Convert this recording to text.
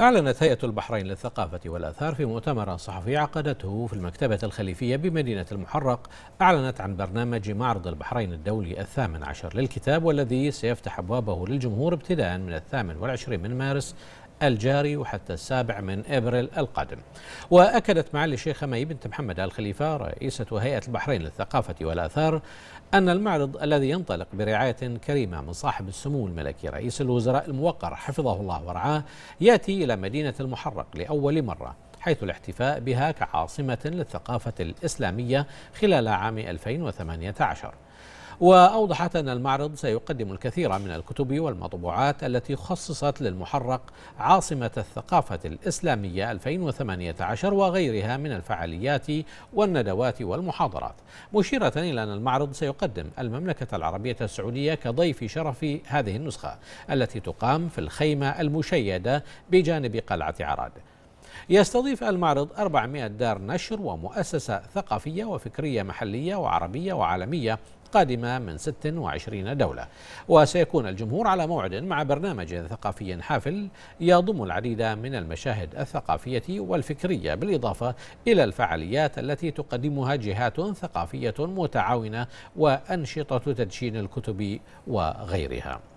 أعلنت هيئة البحرين للثقافة والآثار في مؤتمر صحفي عقدته في المكتبة الخليفية بمدينة المحرق أعلنت عن برنامج معرض البحرين الدولي الثامن عشر للكتاب والذي سيفتح أبوابه للجمهور ابتداء من الثامن والعشرين من مارس الجاري وحتى السابع من ابريل القادم. واكدت معالي الشيخه مي بنت محمد ال خليفه رئيسه هيئه البحرين للثقافه والاثار ان المعرض الذي ينطلق برعايه كريمه من صاحب السمو الملكي رئيس الوزراء الموقر حفظه الله ورعاه ياتي الى مدينه المحرق لاول مره. حيث الاحتفاء بها كعاصمة للثقافة الإسلامية خلال عام 2018 وأوضحت أن المعرض سيقدم الكثير من الكتب والمطبوعات التي خصصت للمحرق عاصمة الثقافة الإسلامية 2018 وغيرها من الفعاليات والندوات والمحاضرات مشيرة إلى أن المعرض سيقدم المملكة العربية السعودية كضيف شرف هذه النسخة التي تقام في الخيمة المشيدة بجانب قلعة عراد يستضيف المعرض 400 دار نشر ومؤسسة ثقافية وفكرية محلية وعربية وعالمية قادمة من 26 دولة وسيكون الجمهور على موعد مع برنامج ثقافي حافل يضم العديد من المشاهد الثقافية والفكرية بالإضافة إلى الفعاليات التي تقدمها جهات ثقافية متعاونة وأنشطة تدشين الكتب وغيرها